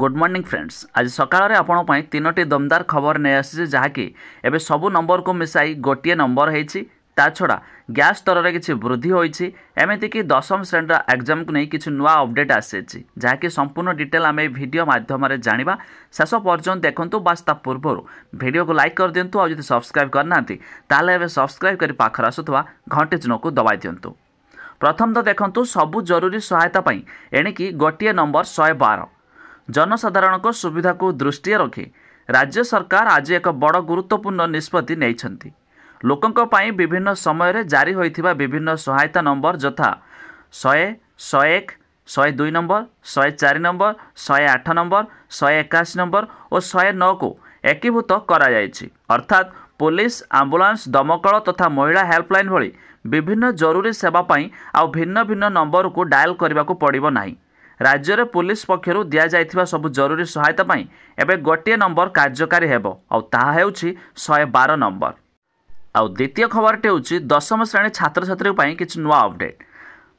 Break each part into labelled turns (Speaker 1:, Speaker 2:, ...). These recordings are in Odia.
Speaker 1: গুড মর্নিং ফ্রেন্ডস আজ সকালে আপনার তিনোটি দমদার খবর নিয়ে আসছে যা কি এবে সবু নম্বর কু মিশাই গোটিয়ে নম্বর হয়েছি তা ছড়া গ্যাস স্তরের কিছু বৃদ্ধি হয়েছে এমিতিকি দশম শ্রেণীর এক্সাম কু নিয়ে কিছু নূয়া অপডেট আসিছি যা কি সম্পূর্ণ ডিটেল আমি ভিডিও মাধ্যমে জাঁয়া শেষ পর্যন্ত দেখুন বাস তা পূর্বর ভিডিওকে লাইক করে দিও আদি সবসক্রাইব করে না তাহলে এবার সবসক্রাইব করে পাখে আসুক ঘণ্টি চিহ্নকু দবাই দিও প্রথম তো দেখুন সবু জরুরি সহায়তা এণিকি গোটিয়ে নম্বর শহে বার ଜନସାଧାରଣଙ୍କ ସୁବିଧାକୁ ଦୃଷ୍ଟିରେ ରଖି ରାଜ୍ୟ ସରକାର ଆଜି ଏକ ବଡ଼ ଗୁରୁତ୍ୱପୂର୍ଣ୍ଣ ନିଷ୍ପତ୍ତି ନେଇଛନ୍ତି ଲୋକଙ୍କ ପାଇଁ ବିଭିନ୍ନ ସମୟରେ ଜାରି ହୋଇଥିବା ବିଭିନ୍ନ ସହାୟତା ନମ୍ବର ଯଥା ଶହେ ଶହେ ଏକ ଶହେ ଦୁଇ ନମ୍ବର ଶହେ ଚାରି ନମ୍ବର ଶହେ ଆଠ ନମ୍ବର ଶହେ ଏକାଅଶୀ ନମ୍ବର ଓ ଶହେ ନଅକୁ ଏକୀଭୂତ କରାଯାଇଛି ଅର୍ଥାତ୍ ପୋଲିସ ଆମ୍ବୁଲାନ୍ସ ଦମକଳ ତଥା ମହିଳା ହେଲ୍ପଲାଇନ୍ ଭଳି ବିଭିନ୍ନ ଜରୁରୀ ସେବା ପାଇଁ ଆଉ ଭିନ୍ନ ଭିନ୍ନ ନମ୍ବରକୁ ଡାଏଲ୍ କରିବାକୁ ପଡ଼ିବ ନାହିଁ ରାଜ୍ୟରେ ପୋଲିସ ପକ୍ଷରୁ ଦିଆଯାଇଥିବା ସବୁ ଜରୁରୀ ସହାୟତା ପାଇଁ ଏବେ ଗୋଟିଏ ନମ୍ବର କାର୍ଯ୍ୟକାରୀ ହେବ ଆଉ ତାହା ହେଉଛି ଶହେ ବାର ନମ୍ବର ଆଉ ଦ୍ୱିତୀୟ ଖବରଟି ହେଉଛି ଦଶମ ଶ୍ରେଣୀ ଛାତ୍ରଛାତ୍ରୀଙ୍କ ପାଇଁ କିଛି ନୂଆ ଅପଡ଼େଟ୍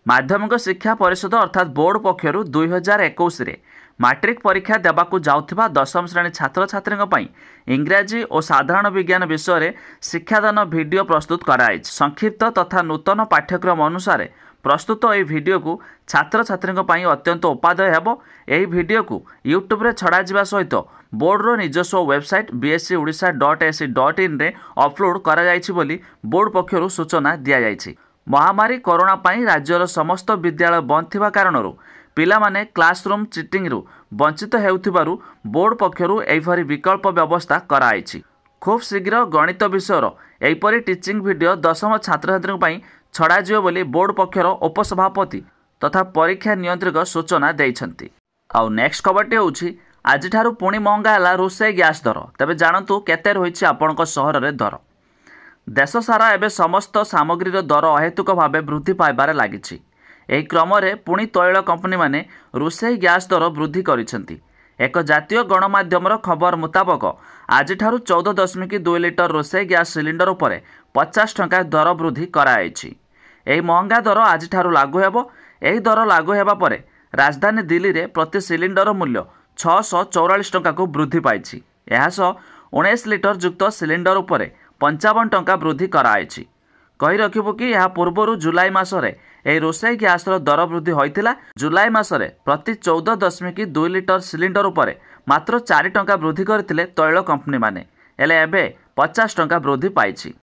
Speaker 1: ମାଧ୍ୟମିକ ଶିକ୍ଷା ପରିଷଦ ଅର୍ଥାତ୍ ବୋର୍ଡ ପକ୍ଷରୁ ଦୁଇହଜାର ଏକୋଇଶରେ ମାଟ୍ରିକ୍ ପରୀକ୍ଷା ଦେବାକୁ ଯାଉଥିବା ଦଶମ ଶ୍ରେଣୀ ଛାତ୍ରଛାତ୍ରୀଙ୍କ ପାଇଁ ଇଂରାଜୀ ଓ ସାଧାରଣ ବିଜ୍ଞାନ ବିଷୟରେ ଶିକ୍ଷାଦାନ ଭିଡ଼ିଓ ପ୍ରସ୍ତୁତ କରାଯାଇଛି ସଂକ୍ଷିପ୍ତ ତଥା ନୂତନ ପାଠ୍ୟକ୍ରମ ଅନୁସାରେ ପ୍ରସ୍ତୁତ ଏହି ଭିଡ଼ିଓକୁ ଛାତ୍ରଛାତ୍ରୀଙ୍କ ପାଇଁ ଅତ୍ୟନ୍ତ ଉପାଦାୟ ହେବ ଏହି ଭିଡ଼ିଓକୁ ୟୁଟ୍ୟୁବରେ ଛଡ଼ାଯିବା ସହିତ ବୋର୍ଡର ନିଜସ୍ୱ website BSC Odisha dot SC dot ଇନ୍ରେ ଅପଲୋଡ଼ କରାଯାଇଛି ବୋଲି ବୋର୍ଡ ପକ୍ଷରୁ ସୂଚନା ଦିଆଯାଇଛି ମହାମାରୀ କରୋନା ପାଇଁ ରାଜ୍ୟର ସମସ୍ତ ବିଦ୍ୟାଳୟ ବନ୍ଦ ଥିବା କାରଣରୁ ପିଲାମାନେ କ୍ଲାସରୁମ୍ ଚିଟିଂରୁ ବଞ୍ଚିତ ହେଉଥିବାରୁ ବୋର୍ଡ ପକ୍ଷରୁ ଏହିପରି ବିକଳ୍ପ ବ୍ୟବସ୍ଥା କରାଯାଇଛି ଖୁବ୍ ଶୀଘ୍ର ଗଣିତ ବିଷୟର ଏହିପରି ଟିଚିଂ ଭିଡ଼ିଓ ଦଶମ ଛାତ୍ରଛାତ୍ରୀଙ୍କ ପାଇଁ ଛଡ଼ାଯିବ ବୋଲି ବୋର୍ଡ ପକ୍ଷର ଉପସଭାପତି ତଥା ପରୀକ୍ଷା ନିୟନ୍ତ୍ରକ ସୂଚନା ଦେଇଛନ୍ତି ଆଉ ନେକ୍ସଟ ଖବରଟି ହେଉଛି ଆଜିଠାରୁ ପୁଣି ମହଙ୍ଗା ହେଲା ରୋଷେଇ ଗ୍ୟାସ୍ ଦର ତେବେ ଜାଣନ୍ତୁ କେତେ ରହିଛି ଆପଣଙ୍କ ସହରରେ ଦର ଦେଶ ସାରା ଏବେ ସମସ୍ତ ସାମଗ୍ରୀର ଦର ଅହେତୁକ ଭାବେ ବୃଦ୍ଧି ପାଇବାରେ ଲାଗିଛି ଏହି କ୍ରମରେ ପୁଣି ତୈଳ କମ୍ପାନୀମାନେ ରୋଷେଇ ଗ୍ୟାସ୍ ଦର ବୃଦ୍ଧି କରିଛନ୍ତି ଏକ ଜାତୀୟ ଗଣମାଧ୍ୟମର ଖବର ମୁତାବକ ଆଜିଠାରୁ ଚଉଦ ଦଶମିକ ଦୁଇ ଲିଟର ରୋଷେଇ ଗ୍ୟାସ୍ ସିଲିଣ୍ଡର ଉପରେ ପଚାଶ ଟଙ୍କା ଦର ବୃଦ୍ଧି କରାଯାଇଛି ଏହି ମହଙ୍ଗା ଦର ଆଜିଠାରୁ ଲାଗୁ ହେବ ଏହି ଦର ଲାଗୁ ହେବା ପରେ ରାଜଧାନୀ ଦିଲ୍ଲୀରେ ପ୍ରତି ସିଲିଣ୍ଡର ମୂଲ୍ୟ ଛଅଶହ ଚଉରାଳିଶ ଟଙ୍କାକୁ ବୃଦ୍ଧି ପାଇଛି ଏହା ସହ ଉଣେଇଶ ଲିଟର ଯୁକ୍ତ ସିଲିଣ୍ଡର ଉପରେ ପଞ୍ଚାବନ ଟଙ୍କା ବୃଦ୍ଧି କରାଯାଇଛି କହି ରଖିବୁ କି ଏହା ପୂର୍ବରୁ ଜୁଲାଇ ମାସରେ ଏହି ରୋଷେଇ ଗ୍ୟାସର ଦର ବୃଦ୍ଧି ହୋଇଥିଲା ଜୁଲାଇ ମାସରେ ପ୍ରତି ଚଉଦ ଦଶମିକ ଦୁଇ ଲିଟର ସିଲିଣ୍ଡର ଉପରେ ମାତ୍ର ଚାରି ଟଙ୍କା ବୃଦ୍ଧି କରିଥିଲେ ତୈଳ କମ୍ପାନୀମାନେ ହେଲେ ଏବେ ପଚାଶ ଟଙ୍କା ବୃଦ୍ଧି ପାଇଛି